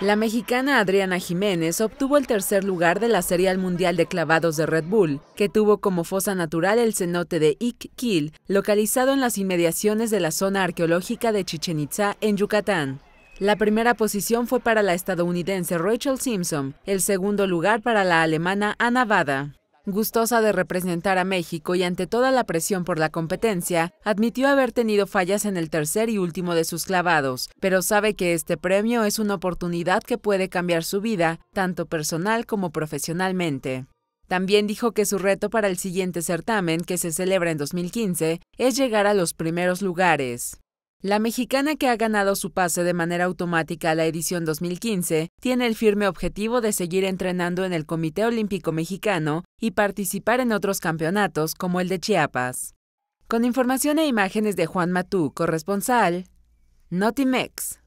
La mexicana Adriana Jiménez obtuvo el tercer lugar de la Serial Mundial de Clavados de Red Bull, que tuvo como fosa natural el cenote de Kil, localizado en las inmediaciones de la zona arqueológica de Chichen Itza, en Yucatán. La primera posición fue para la estadounidense Rachel Simpson, el segundo lugar para la alemana Anna Bada. Gustosa de representar a México y ante toda la presión por la competencia, admitió haber tenido fallas en el tercer y último de sus clavados, pero sabe que este premio es una oportunidad que puede cambiar su vida, tanto personal como profesionalmente. También dijo que su reto para el siguiente certamen, que se celebra en 2015, es llegar a los primeros lugares. La mexicana que ha ganado su pase de manera automática a la edición 2015 tiene el firme objetivo de seguir entrenando en el Comité Olímpico Mexicano y participar en otros campeonatos como el de Chiapas. Con información e imágenes de Juan Matú, corresponsal, Notimex.